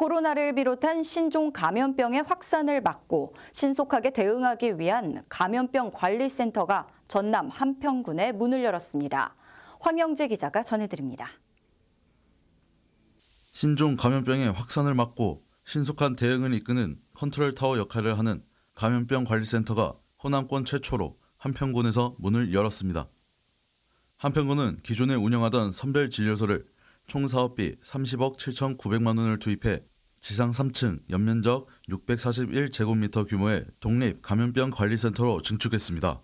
코로나를 비롯한 신종 감염병의 확산을 막고 신속하게 대응하기 위한 감염병 관리센터가 전남 함평군에 문을 열었습니다. 황영재 기자가 전해드립니다. 신종 감염병의 확산을 막고 신속한 대응을 이끄는 컨트롤타워 역할을 하는 감염병 관리센터가 호남권 최초로 함평군에서 문을 열었습니다. 함평군은 기존에 운영하던 선별진료소를 총 사업비 30억 7,900만 원을 투입해 지상 3층 연면적 641제곱미터 규모의 독립 감염병 관리센터로 증축했습니다.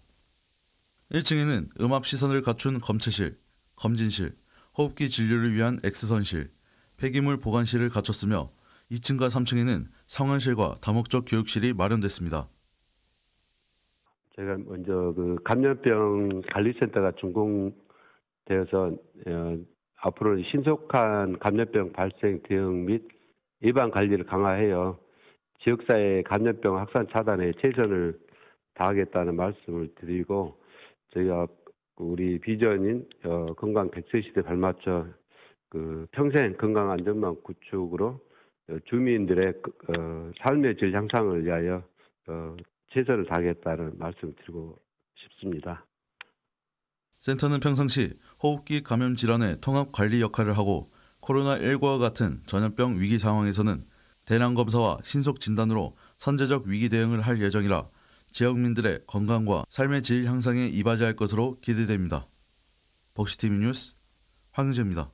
1층에는 음압 시선을 갖춘 검체실, 검진실, 호흡기 진료를 위한 엑스선실, 폐기물 보관실을 갖췄으며 2층과 3층에는 성환실과 다목적 교육실이 마련됐습니다. 제가 먼저 그 감염병 관리센터가 준공되어서 어, 앞으로는 신속한 감염병 발생 대응 및 예방 관리를 강화하여 지역사회 감염병 확산 차단에 최선을 다하겠다는 말씀을 드리고 저희가 그 우리 비전인 어, 건강 백세 시대 발맞춰 그 평생 건강 안전망 구축으로 어, 주민들의 그, 어, 삶의 질 향상을 위하여 최선을 다하겠다는 말씀 을 드리고 싶습니다. 센터는 평상시 호흡기 감염 질환의 통합 관리 역할을 하고 코로나19와 같은 전염병 위기 상황에서는 대량 검사와 신속 진단으로 선제적 위기 대응을 할 예정이라 지역민들의 건강과 삶의 질 향상에 이바지할 것으로 기대됩니다. 벅시티비 뉴스 황유재입니다.